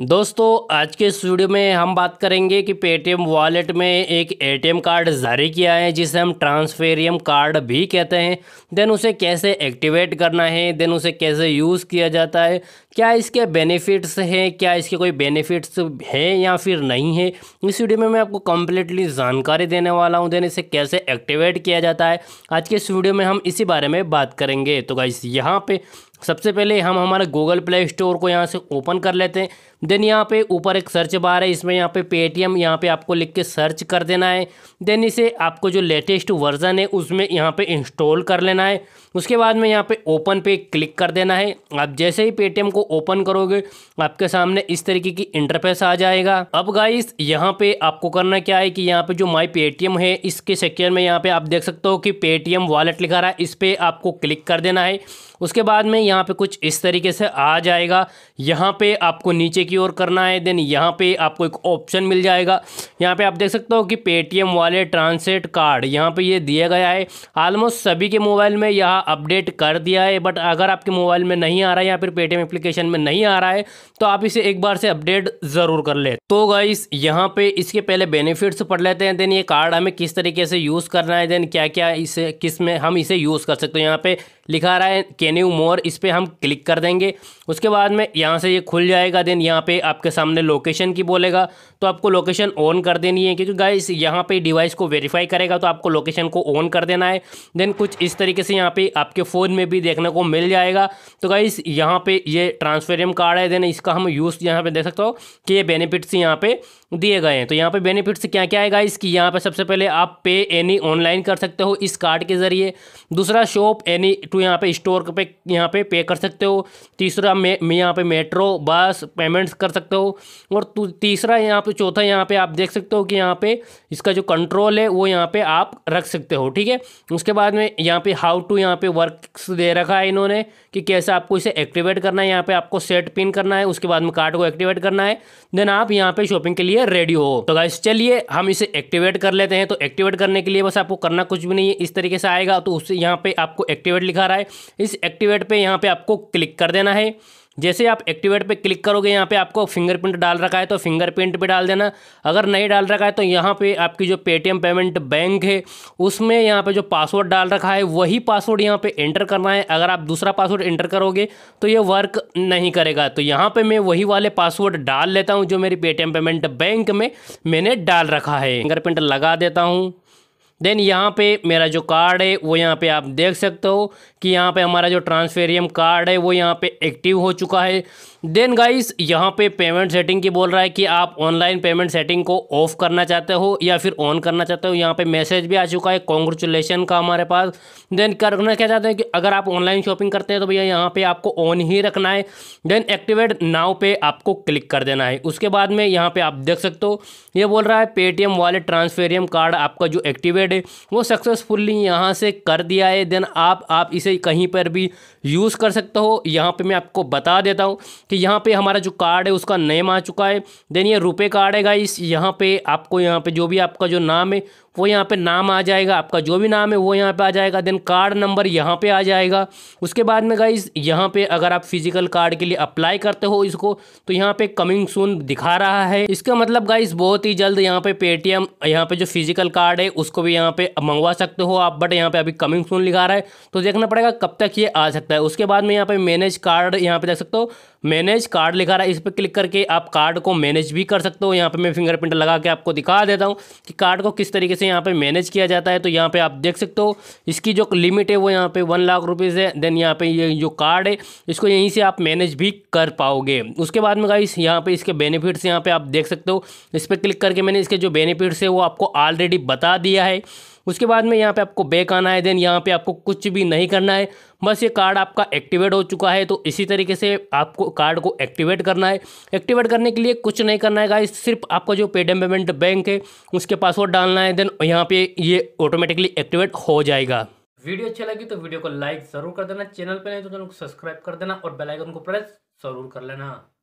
दोस्तों आज के इस वीडियो में हम बात करेंगे कि पेटीएम वॉलेट में एक एटीएम कार्ड जारी किया है जिसे हम ट्रांसफेरियम कार्ड भी कहते हैं देन उसे कैसे एक्टिवेट करना है देन उसे कैसे यूज़ किया जाता है क्या इसके बेनिफिट्स हैं क्या इसके कोई बेनिफिट्स हैं या फिर नहीं है इस वीडियो में मैं आपको कम्प्लीटली जानकारी देने वाला हूँ देन इसे कैसे एक्टिवेट किया जाता है आज के इस वीडियो में हम इसी बारे में बात करेंगे तो गाइस यहाँ पर सबसे पहले हम हमारे गूगल प्ले स्टोर को यहाँ से ओपन कर लेते हैं देन यहाँ पे ऊपर एक सर्च बार है इसमें यहाँ पे पेटीएम यहाँ पे आपको लिख के सर्च कर देना है देन इसे आपको जो लेटेस्ट वर्जन है उसमें यहाँ पे इंस्टॉल कर लेना है उसके बाद में यहाँ पे ओपन पे क्लिक कर देना है आप जैसे ही पेटीएम को ओपन करोगे आपके सामने इस तरीके की इंटरफेस आ जाएगा अब गाइस यहाँ पे आपको करना क्या है कि यहाँ पे जो माई पेटीएम है इसके सेक्शन में यहाँ पे आप देख सकते हो कि पेटीएम वॉलेट लिखा रहा है इस पर आपको क्लिक कर देना है उसके बाद में यहाँ पे कुछ इस तरीके से आ जाएगा यहाँ पे आपको नीचे की ओर करना है देन यहाँ पे आपको एक ऑप्शन मिल जाएगा यहाँ पे आप देख सकते हो कि पेटीएम वाले ट्रांसलेट कार्ड यहाँ पे ये दिया गया है ऑलमोस्ट सभी के मोबाइल में यह अपडेट कर दिया है बट अगर आपके मोबाइल में नहीं आ रहा है या फिर पेटीएम एप्लीकेशन में नहीं आ रहा है तो आप इसे एक बार से अपडेट ज़रूर कर ले तो गाइस यहाँ पर इसके पहले बेनिफिट्स पढ़ लेते हैं देन ये कार्ड हमें किस तरीके से यूज़ करना है देन क्या क्या इसे किस में हम इसे यूज़ कर सकते हैं यहाँ पर लिखा रहा है कैन यू मोर इस पर हम क्लिक कर देंगे उसके बाद में यहाँ से ये खुल जाएगा देन यहाँ पे आपके सामने लोकेशन की बोलेगा तो आपको लोकेशन ऑन कर देनी है क्योंकि गाइस यहाँ पे डिवाइस को वेरीफाई करेगा तो आपको लोकेशन को ऑन कर देना है देन कुछ इस तरीके से यहाँ पे आपके फ़ोन में भी देखने को मिल जाएगा तो गाइस यहाँ पे ये ट्रांसफेरियम कार्ड है देन इसका हम यूज़ यहाँ पे देख सकते हो कि ये बेनिफिट्स यहाँ पर दिए गए हैं तो यहाँ पर बेनिफिट्स क्या क्या है गाइस कि यहाँ पर सबसे पहले आप पे एनी ऑनलाइन कर सकते हो इस कार्ड के ज़रिए दूसरा शॉप एनी टू यहाँ पे स्टोर पे यहाँ पे पे कर सकते हो तीसरा मे यहाँ पे मेट्रो बस पेमेंट्स कर सकते हो और तीसरा यहाँ पे चौथा यहाँ पे आप देख सकते हो कि यहाँ पे इसका जो कंट्रोल है वो यहाँ पे आप रख सकते हो ठीक है उसके बाद में यहाँ पे हाउ टू यहाँ पे वर्क्स दे रखा है इन्होंने कि कैसे आपको इसे एक्टिवेट करना है यहाँ पे आपको सेट पिन करना है उसके बाद में कार्ड को एक्टिवेट करना है देन आप यहाँ पे शॉपिंग के लिए रेडी हो तो गाइस चलिए हम इसे एक्टिवेट कर लेते हैं तो एक्टिवेट करने के लिए बस आपको करना कुछ भी नहीं है इस तरीके से आएगा तो उससे यहाँ पे आपको एक्टिवेट लिखा दिखा रहा है इस एक्टिवेट पे यहाँ पे आपको क्लिक कर देना है जैसे आप एक्टिवेट पे क्लिक करोगे यहाँ पे आपको फिंगरप्रिंट डाल रखा है तो फिंगरप्रिंट भी डाल देना अगर नहीं डाल रखा है तो यहाँ पे आपकी जो पेटीएम पेमेंट बैंक है उसमें यहाँ पे जो पासवर्ड डाल रखा है वही पासवर्ड यहाँ पे एंटर करना है अगर आप दूसरा पासवर्ड एंटर करोगे तो ये वर्क नहीं करेगा तो यहाँ पर मैं वही वाले पासवर्ड डाल लेता हूँ जो मेरी पेटीएम पेमेंट बैंक में मैंने डाल रखा है फिंगरप्रिंट लगा देता हूँ देन यहाँ पे मेरा जो कार्ड है वो यहाँ पे आप देख सकते हो कि यहाँ पे हमारा जो ट्रांसफेरियम कार्ड है वो यहाँ पे एक्टिव हो चुका है देन गाइस यहाँ पे पेमेंट सेटिंग की बोल रहा है कि आप ऑनलाइन पेमेंट सेटिंग को ऑफ करना चाहते हो या फिर ऑन करना चाहते हो यहाँ पे मैसेज भी आ चुका है कॉन्ग्रेचुलेसन का हमारे पास देन करना क्या चाहते हैं कि अगर आप ऑनलाइन शॉपिंग करते हैं तो भैया यहाँ पे आपको ऑन ही रखना है देन एक्टिवेट नाव पे आपको क्लिक कर देना है उसके बाद में यहाँ पे आप देख सकते हो ये बोल रहा है पेटीएम वाले ट्रांसफेरियम कार्ड आपका जो एक्टिवेट है वो सक्सेसफुल्ली यहाँ से कर दिया है देन आप आप इसे कहीं पर भी यूज़ कर सकते हो यहाँ पे मैं आपको बता देता हूँ कि यहाँ पे हमारा जो कार्ड है उसका नेम आ चुका है देन ये रुपए कार्ड है गाइस यहाँ पे आपको यहाँ पे जो भी आपका जो नाम है वो यहाँ पे नाम आ जाएगा आपका जो भी नाम है वो यहाँ पे आ जाएगा देन कार्ड नंबर यहाँ पे आ जाएगा उसके बाद में गाइस यहाँ पे अगर आप फिजिकल कार्ड के लिए अप्लाई करते हो इसको तो यहाँ पे कमिंग सून दिखा रहा है इसका मतलब गाइस बहुत ही जल्द यहाँ पे पेटीएम यहाँ पे जो फिजिकल कार्ड है उसको भी यहाँ पे मंगवा सकते हो आप बट यहाँ पे अभी कमिंग सून लिखा रहा है तो देखना पड़ेगा जाएगा कब तक ये आ सकता है उसके बाद में यहाँ पे मैनेज कार्ड यहाँ पे देख सकते हो मैनेज कार्ड लिखा रहा है इस पर क्लिक करके आप कार्ड को मैनेज भी कर सकते हो यहाँ पे मैं फिंगरप्रिंट लगा के आपको दिखा देता हूँ कि कार्ड को किस तरीके से यहाँ पे मैनेज किया जाता है तो यहाँ पे आप देख सकते हो इसकी जो लिमिट है वो यहाँ पे वन लाख रुपीज़ है देन यहाँ पे ये जो कार्ड है इसको यहीं से आप मैनेज भी कर पाओगे उसके बाद में गाइस यहाँ पर इसके बेनिफिट्स यहाँ पे आप देख सकते हो इस पर क्लिक करके मैंने इसके जो बेनिफिट्स है वो आपको ऑलरेडी बता दिया है उसके बाद में यहाँ पे आपको बैक आना है देन यहाँ पे आपको कुछ भी नहीं करना है बस ये कार्ड आपका एक्टिवेट हो चुका है तो इसी तरीके से आपको कार्ड को एक्टिवेट करना है एक्टिवेट करने के लिए कुछ नहीं करना है गाइस सिर्फ आपका जो पेडम पेमेंट बैंक है उसके पासवर्ड डालना है देन यहाँ पे ये ऑटोमेटिकली एक्टिवेट हो जाएगा वीडियो अच्छी लगी तो वीडियो को लाइक जरूर कर देना चैनल पर नहीं तो चैनल को सब्सक्राइब कर देना और बेलाइकन को प्रेस जरूर कर लेना